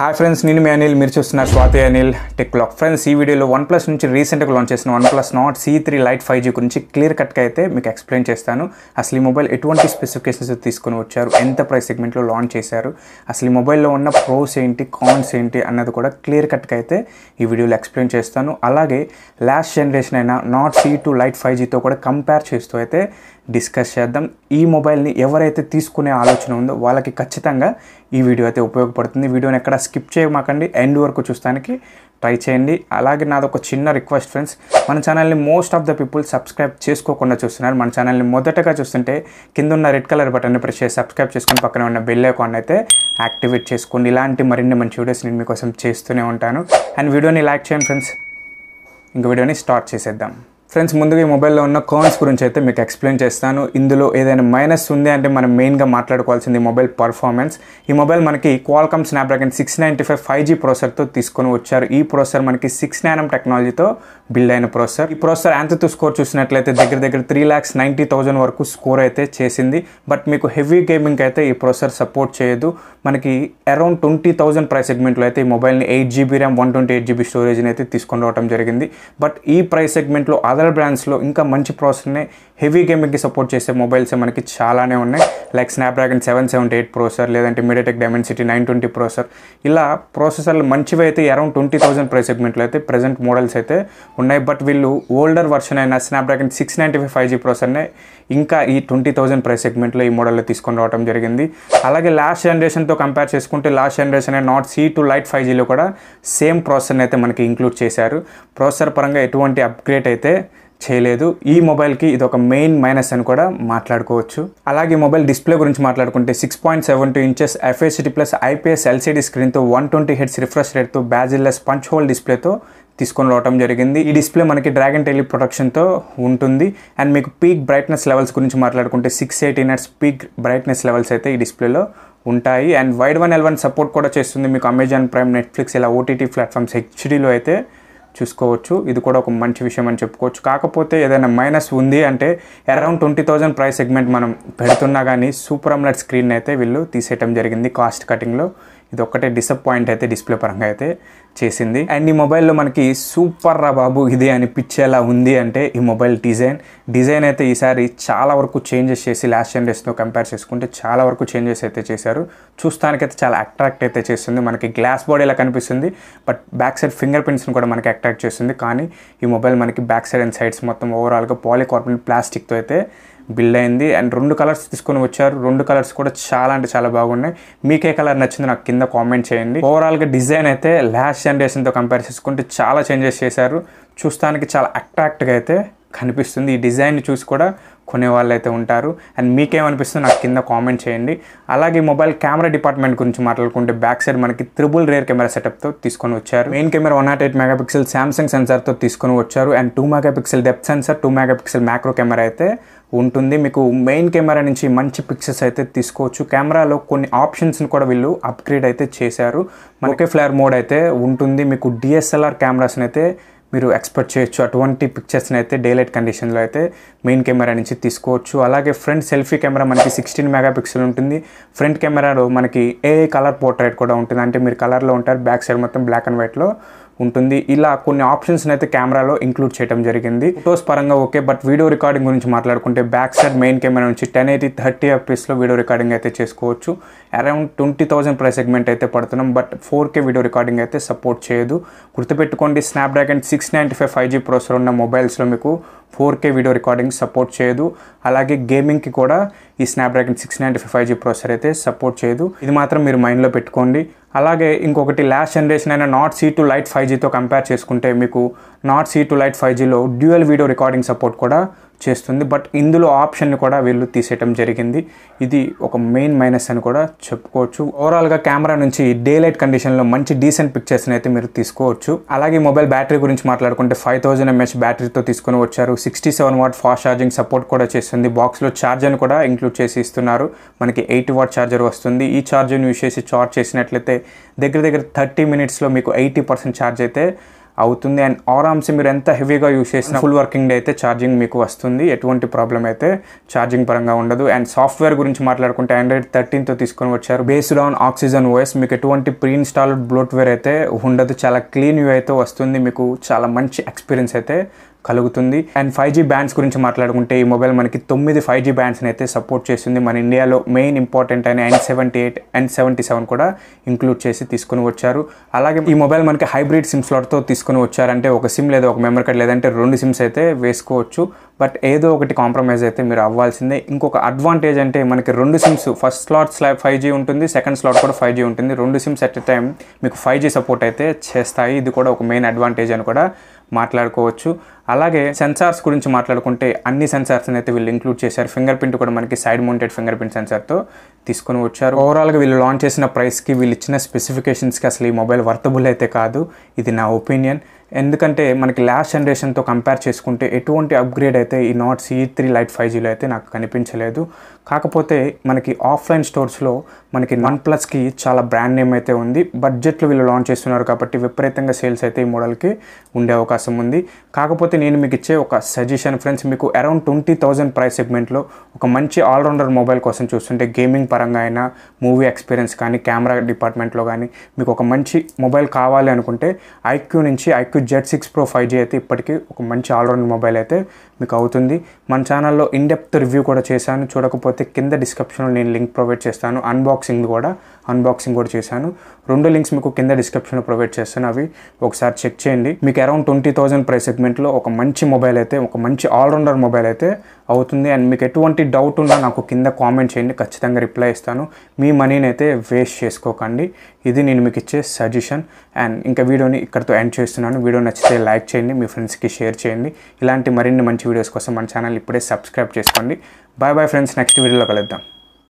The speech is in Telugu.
హాయ్ ఫ్రెండ్స్ నేను మీ అనిల్ మీరు చూస్తున్న Swathi Anil tech block friends ఈ వీడియోలో వన్ ప్లస్ నుంచి రీసెంట్గా లాంచ్ చేసిన one plus Nord C three lite five G గురించి క్లియర్ కట్గా అయితే మీకు ఎక్స్ప్లెయిన్ చేస్తాను అసలు ఈ మొబైల్ ఎటువంటి స్పెసిఫికేషన్స్ తీసుకొని వచ్చారు ఎంత ప్రైస్ సెగ్మెంట్లో లాంచ్ చేశారు అసలు ఈ మొబైల్లో ఉన్న ప్రోస్ ఏంటి కాన్స్ ఏంటి అన్నది కూడా క్లియర్ కట్గా అయితే ఈ వీడియోలో ఎక్స్ప్లెయిన్ చేస్తాను అలాగే లాస్ట్ జనరేషన్ అయినా Nord C two lite five జీతో కూడా కంపేర్ చేస్తూ అయితే డిస్కస్ చేద్దాం ఈ మొబైల్ని ఎవరైతే తీసుకునే ఆలోచన ఉందో వాళ్ళకి ఖచ్చితంగా ఈ వీడియో అయితే ఉపయోగపడుతుంది వీడియోని ఎక్కడ స్కిప్ చేయమాకండి ఎండ్ వరకు చూస్తానికి ట్రై చేయండి అలాగే నాది ఒక చిన్న రిక్వెస్ట్ ఫ్రెండ్స్ మన ఛానల్ని most of the people subscribe చేసుకోకుండా చూస్తున్నారు మన ఛానల్ని మొదటగా చూస్తుంటే కింద ఉన్న రెడ్ కలర్ బటన్ని ప్రెస్ చేసి సబ్స్క్రైబ్ చేసుకుని పక్కన ఉన్న బెల్ అకౌంట్ అయితే యాక్టివేట్ చేసుకోండి ఇలాంటి మరిన్ని మంచి వీడియోస్ నేను మీకోసం చేస్తూనే ఉంటాను అండ్ వీడియోని లైక్ చేయండి ఫ్రెండ్స్ ఇంక వీడియోని స్టార్ట్ చేసేద్దాం ఫ్రెండ్స్ ముందుగా ఈ మొబైల్లో ఉన్న కాన్స్ గురించి అయితే మీకు ఎక్స్ప్లెయిన్ చేస్తాను ఇందులో ఏదైనా మైనస్ ఉంది అంటే మనం మెయిన్గా మాట్లాడుకోవాల్సింది మొబైల్ పర్ఫార్మెన్స్ ఈ మొబైల్ మనకి Qualcomm Snapdragon six ninety five five G ప్రాసెసర్తో తీసుకొని వచ్చారు ఈ ప్రాసెసర్ మనకి సిక్స్ నానమ్ టెక్నాలజీతో బిల్డ్ అయిన ప్రాసెసర్ ఈ ప్రాసెసర్ యాంథతో స్కోర్ చూసినట్లయితే దగ్గర దగ్గర త్రీ ల్యాక్స్ నైంటీ థౌజండ్ వరకు స్కోర్ అయితే చేసింది బట్ మీకు హెవీ గేమింగ్కి అయితే ఈ ప్రాసెసర్ సపోర్ట్ చేయదు మనకి అరౌండ్ ట్వంటీ థౌజండ్ ప్రైస్ సెగ్మెంట్లో అయితే ఈ మొబైల్ని eight GB RAM one twenty eight GB స్టోరేజ్ని అయితే తీసుకొని రావడం జరిగింది బట్ ఈ ప్రైస్ సెగ్మెంట్లో అదర్ బ్రాండ్స్లో ఇంకా మంచి ప్రాసెసర్నే హెవీ గేమింగ్కి సపోర్ట్ చేసే మొబైల్స్ మనకి చాలానే ఉన్నాయి like Snapdragon seven seventy eight processor లేదంటే MediaTek city nine twenty processor ఇలా ప్రోసెసర్లు మంచివి అయితే అరౌండ్ ట్వంటీ థౌసండ్ ప్రైస్ సెగ్మెంట్లో అయితే ప్రజెంట్ మోడల్స్ అయితే ఉన్నాయి బట్ వీళ్ళు ఓల్డర్ వర్షన్ అయిన Snapdragon six ninety five five G ప్రాసెసర్నే ఇంకా ఈ ట్వంటీ థౌసండ్ ప్రైస్ సెగ్మెంట్లో ఈ మోడల్లో తీసుకొని రావడం జరిగింది అలాగే లాస్ట్ జనరేషన్తో కంపేర్ చేసుకుంటే last generation Nord C two lite five జీలో కూడా సేమ్ ప్రాసెసర్ని అయితే మనకి ఇంక్లూడ్ చేశారు ప్రోసెసర్ పరంగా ఎటువంటి అప్గ్రేడ్ అయితే చేయలేదు ఈ మొబైల్కి ఇది ఒక మెయిన్ మైనస్ అని కూడా మాట్లాడుకోవచ్చు అలాగే మొబైల్ డిస్ప్లే గురించి మాట్లాడుకుంటే six point seven two inches ఎఫ్ఎస్సిటీ ప్లస్ ఐపీఎస్ ఎల్సీడీ స్క్రీన్తో వన్ ట్వంటీ హెడ్స్ రిఫ్రెష్ రేట్తో బ్యాజిల్లెస్ పంచ్ హోల్ డిస్ప్లేతో తీసుకొని రావడం జరిగింది ఈ డిస్ప్లే మనకి డ్రాగన్ టెలి ప్రొడక్షన్తో ఉంటుంది అండ్ మీకు పీక్ బ్రైట్నెస్ లెవెల్స్ గురించి మాట్లాడుకుంటే six eighty nits peak brightness levels అయితే ఈ డిస్ప్లేలో ఉంటాయి and Widevine L one support కూడా చేస్తుంది మీకు అమెజాన్ ప్రైమ్ నెట్ఫ్లిక్స్ ఇలా ఓటీటీ ప్లాట్ఫామ్స్ హెచ్డీలో అయితే చూసుకోవచ్చు ఇది కూడా ఒక మంచి విషయం అని చెప్పుకోవచ్చు కాకపోతే ఏదైనా మైనస్ ఉంది అంటే around twenty thousand price segment మనం పెడుతున్నా కానీ సూపర్ అమ్లెట్ స్క్రీన్ అయితే వీళ్ళు తీసేయటం జరిగింది కాస్ట్ కటింగ్లో ఇది ఒక్కటే డిసప్పాయింట్ అయితే డిస్ప్లే పరంగా అయితే చేసింది అండ్ ఈ మొబైల్లో మనకి సూపర్ రా బాబు ఇది పిచ్చేలా ఉంది అంటే ఈ మొబైల్ డిజైన్ డిజైన్ అయితే ఈసారి చాలా వరకు చేంజెస్ చేసి లాస్ట్ జనరేషన్తో కంపేర్ చేసుకుంటే చాలా వరకు చేంజెస్ అయితే చేశారు చూస్తానికైతే చాలా అట్రాక్ట్ అయితే చేస్తుంది మనకి గ్లాస్ బాడీలా కనిపిస్తుంది బట్ బ్యాక్ సైడ్ ఫింగర్ ప్రింట్స్ని కూడా మనకి అట్రాక్ట్ చేస్తుంది కానీ ఈ మొబైల్ మనకి బ్యాక్ సైడ్ అండ్ సైడ్స్ మొత్తం ఓవరాల్గా పాలికార్బన్ ప్లాస్టిక్తో అయితే బిల్డ్ అయింది అండ్ రెండు కలర్స్ తీసుకొని వచ్చారు రెండు కలర్స్ కూడా చాలా అంటే చాలా బాగున్నాయి మీకే కలర్ నచ్చింది నాకు కింద కామెంట్ చేయండి ఓవరాల్గా డిజైన్ అయితే లాస్ట్ జనరేషన్తో కంపేర్ చేసుకుంటే చాలా చేంజెస్ చేశారు చూస్తానికి చాలా అట్రాక్ట్గా అయితే కనిపిస్తుంది ఈ డిజైన్ చూసి కూడా కొనే వాళ్ళు అయితే ఉంటారు అండ్ మీకేమనిపిస్తుంది నాకు కింద కామెంట్ చేయండి అలాగే మొబైల్ కెమెరా డిపార్ట్మెంట్ గురించి మాట్లాడుకుంటే బ్యాక్ సైడ్ మనకి త్రిబుల్ రేర్ కెమెరా సెటప్తో తీసుకొని వచ్చారు main camera one nought eight megapixel Samsung సెన్సార్తో తీసుకొని వచ్చారు and two megapixel depth sensor two megapixel macro camera అయితే ఉంటుంది మీకు మెయిన్ కెమెరా నుంచి మంచి పిక్చర్స్ అయితే తీసుకోవచ్చు కెమెరాలో కొన్ని ఆప్షన్స్ని కూడా వీళ్ళు అప్గ్రేడ్ అయితే చేశారు మనకే ఫ్లయర్ మోడ్ అయితే ఉంటుంది మీకు డిఎస్ఎల్ఆర్ కెమెరాస్ని అయితే మీరు ఎక్స్పెక్ట్ చేయొచ్చు అటువంటి పిక్చర్స్ని అయితే డేలైట్ కండిషన్లో అయితే మెయిన్ కెమెరా నుంచి తీసుకోవచ్చు అలాగే ఫ్రంట్ సెల్ఫీ కెమెరా మనకి సిక్స్టీన్ మెగా ఉంటుంది ఫ్రంట్ కెమెరాలో మనకి ఏ కలర్ పోర్ట్రేట్ కూడా ఉంటుంది అంటే మీరు కలర్లో ఉంటారు బ్యాక్ సైడ్ మొత్తం బ్లాక్ అండ్ వైట్లో ఉంటుంది ఇలా కొన్ని ఆప్షన్స్ అయితే కెమెరాలో ఇంక్లూడ్ చేయడం జరిగింది ఫోటోస్ పరంగా ఓకే బట్ వీడియో రికార్డింగ్ గురించి మాట్లాడుకుంటే బ్యాక్ సైడ్ మెయిన్ కెమెరా నుంచి టెన్ ఎయిటీ థర్టీ ఎఫ్పీస్లో వీడియో రికార్డింగ్ అయితే చేసుకోవచ్చు around twenty thousand price segment అయితే పడుతున్నాం but four K video recording అయితే సపోర్ట్ చేయదు గుర్తుపెట్టుకోండి Snapdragon six ninety five five G processor ఉన్న మొబైల్స్లో మీకు four K video recording support చేయదు అలాగే గేమింగ్కి కూడా ఈ Snapdragon six ninety five five G processor అయితే సపోర్ట్ చేయదు ఇది మాత్రం మీరు మైండ్లో పెట్టుకోండి అలాగే ఇంకొకటి లాస్ట్ జనరేషన్ అయిన Nord C two lite five జీతో కంపేర్ చేసుకుంటే మీకు Nord C two lite five జీలో డ్యూయల్ వీడియో రికార్డింగ్ సపోర్ట్ కూడా చేస్తుంది బట్ ఇందులో ఆప్షన్లు కూడా వీళ్ళు తీసేయటం జరిగింది ఇది ఒక మెయిన్ మైనస్ అని కూడా చెప్పుకోవచ్చు ఓవరాల్గా కెమెరా నుంచి డే లైట్ కండిషన్లో మంచి డీసెంట్ పిక్చర్స్ని అయితే మీరు తీసుకోవచ్చు అలాగే మొబైల్ బ్యాటరీ గురించి మాట్లాడుకుంటే ఫైవ్ థౌజండ్ ఎంఎస్ బ్యాటరీతో తీసుకొని వచ్చారు sixty seven watt fast charging support కూడా చేస్తుంది బాక్స్లో ఛార్జర్ని కూడా ఇంక్లూడ్ చేసి ఇస్తున్నారు మనకి ఎయిటీ వాట్ ఛార్జర్ వస్తుంది ఈ ఛార్జర్ని యూస్ చేసి ఛార్జ్ చేసినట్లయితే దగ్గర దగ్గర థర్టీ మినిట్స్లో మీకు ఎయిటీ పర్సెంట్ ఛార్జ్ అయితే అవుతుంది అండ్ ఆరామ్స్ మీరు ఎంత హెవీగా యూస్ చేసిన ఫుల్ వర్కింగ్ డే అయితే ఛార్జింగ్ మీకు వస్తుంది ఎటువంటి ప్రాబ్లం అయితే ఛార్జింగ్ పరంగా ఉండదు అండ్ సాఫ్ట్వేర్ గురించి మాట్లాడుకుంటే ఆండ్రాయిడ్ థర్టీన్తో తీసుకొని వచ్చారు బేస్డ్ ఆన్ ఆక్సిజన్ ఓఎస్ మీకు ఎటువంటి ప్రీ ఇన్స్టాల్డ్ బ్లోట్వేర్ అయితే ఉండదు చాలా క్లీన్ వ్యూ అయితే వస్తుంది మీకు చాలా మంచి ఎక్స్పీరియన్స్ అయితే కలుగుతుంది అండ్ ఫైవ్ జీ బ్యాండ్స్ గురించి మాట్లాడుకుంటే ఈ మొబైల్ మనకి తొమ్మిది ఫైవ్ జీ బ్యాండ్స్ని అయితే సపోర్ట్ చేస్తుంది మన ఇండియాలో మెయిన్ ఇంపార్టెంట్ అయిన N seventy eight N seventy seven కూడా ఇంక్లూడ్ చేసి తీసుకుని వచ్చారు అలాగే ఈ మొబైల్ మనకి హైబ్రిడ్ సిమ్ స్లాట్తో తీసుకుని వచ్చారంటే ఒక సిమ్ లేదా ఒక మెమరీ కార్డ్ లేదంటే రెండు సిమ్స్ అయితే వేసుకోవచ్చు బట్ ఏదో ఒకటి కాంప్రమైజ్ అయితే మీరు అవ్వాల్సిందే ఇంకొక అడ్వాంటేజ్ అంటే మనకి రెండు సిమ్స్ ఫస్ట్ స్లాట్ స్లా ఫైవ్ జీ ఉంటుంది సెకండ్ స్లాట్ కూడా ఫైవ్ జీ ఉంటుంది రెండు సిమ్స్ అట్ ఎ టైం మీకు ఫైవ్ జీ సపోర్ట్ అయితే చేస్తాయి ఇది కూడా ఒక మెయిన్ అడ్వాంటేజ్ అని కూడా మాట్లాడుకోవచ్చు అలాగే సెన్సార్స్ గురించి మాట్లాడుకుంటే అన్ని సెన్సార్స్ని అయితే వీళ్ళు ఇంక్లూడ్ చేశారు ఫింగర్ ప్రింట్ కూడా మనకి సైడ్ మౌంటెడ్ ఫింగర్ ప్రింట్ సెన్సార్తో తీసుకొని వచ్చారు ఓవరాల్గా వీళ్ళు లాంచ్ చేసిన ప్రైస్కి వీళ్ళు ఇచ్చిన స్పెసిఫికేషన్స్కి అసలు ఈ మొబైల్ వర్తబుల్ అయితే కాదు ఇది నా ఒపీనియన్ ఎందుకంటే మనకి లాస్ట్ జనరేషన్తో కంపేర్ చేసుకుంటే ఎటువంటి అప్గ్రేడ్ అయితే ఈ Nord CE three lite five జీలో అయితే నాకు కనిపించలేదు కాకపోతే మనకి ఆఫ్లైన్ స్టోర్స్లో మనకి వన్ ప్లస్కి చాలా బ్రాండ్ నేమ్ అయితే ఉంది బడ్జెట్లో వీళ్ళు లాంచ్ చేస్తున్నారు కాబట్టి విపరీతంగా సేల్స్ అయితే ఈ మోడల్కి ఉండే అవకాశం ఉంది కాకపోతే నేను మీకు ఇచ్చే ఒక సజెషన్ ఫ్రెండ్స్ మీకు అరౌండ్ ట్వంటీ థౌజండ్ ప్రైస్ సెగ్మెంట్లో ఒక మంచి ఆల్రౌండర్ మొబైల్ కోసం చూస్తుంటే గేమింగ్ పరంగా అయినా మూవీ ఎక్స్పీరియన్స్ కానీ కెమెరా డిపార్ట్మెంట్లో కానీ మీకు ఒక మంచి మొబైల్ కావాలి అనుకుంటే ఐక్యూ నుంచి iQOO Z six pro five G అయితే ఇప్పటికీ ఒక మంచి ఆల్రౌండ్ మొబైల్ అయితే మీకు అవుతుంది మన ఛానల్లో ఇన్డెప్త్ రివ్యూ కూడా చేశాను చూడకపోతే కింద డిస్క్రిప్షన్లో నేను లింక్ ప్రొవైడ్ చేస్తాను అన్బాక్సింగ్ కూడా అన్బాక్సింగ్ కూడా చేశాను రెండు లింక్స్ మీకు కింద డిస్క్రిప్షన్లో ప్రొవైడ్ చేస్తాను అవి ఒకసారి చెక్ చేయండి మీకు అరౌండ్ ట్వంటీ థౌజండ్ ప్రైస్ సెగ్మెంట్లో ఒక మంచి మొబైల్ అయితే ఒక మంచి ఆల్రౌండర్ మొబైల్ అయితే అవుతుంది అండ్ మీకు ఎటువంటి డౌట్ ఉన్నా నాకు కింద కామెంట్ చేయండి ఖచ్చితంగా రిప్లై ఇస్తాను మీ మనీని అయితే వేస్ట్ చేసుకోకండి ఇది నేను మీకు ఇచ్చే సజెషన్ అండ్ ఇంకా వీడియోని ఇక్కడతో ఎండ్ చేస్తున్నాను వీడియో నచ్చితే లైక్ చేయండి మీ ఫ్రెండ్స్కి షేర్ చేయండి ఇలాంటి మరిన్ని మంచి వీడియోస్ కోసం మన ఛానల్ ఇప్పుడే సబ్స్క్రైబ్ చేసుకోండి బాయ్ బాయ్ ఫ్రెండ్స్ నెక్స్ట్ వీడియోలో కలుద్దాం